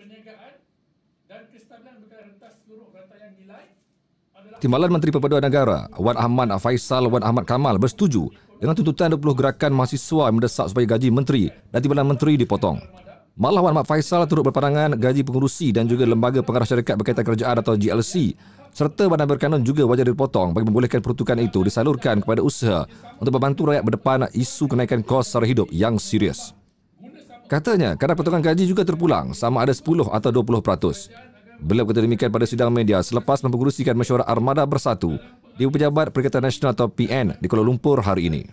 perniagaan dan kestabilan berkaitan rentas seluruh rata yang nilai Timbalan Menteri Perpaduan Negara Wan Ahmad Faisal Wan Ahmad Kamal bersetuju dengan tuntutan 20 gerakan mahasiswa mendesak supaya gaji menteri dan timbalan menteri dipotong. Malah Wan Ahmad Faisal turut berpandangan gaji pengurusi dan juga lembaga pengarah syarikat berkaitan kerajaan atau GLC serta badan berkanun juga wajar dipotong bagi membolehkan peruntukan itu disalurkan kepada usaha untuk membantu rakyat berdepan isu kenaikan kos sara hidup yang serius. Katanya, kadar potongan gaji juga terpulang sama ada 10 atau 20 peratus. Beliau kata demikian pada sidang media selepas mempengurusikan mesyuarat Armada Bersatu di Pejabat Perikatan Nasional atau PN di Kuala Lumpur hari ini.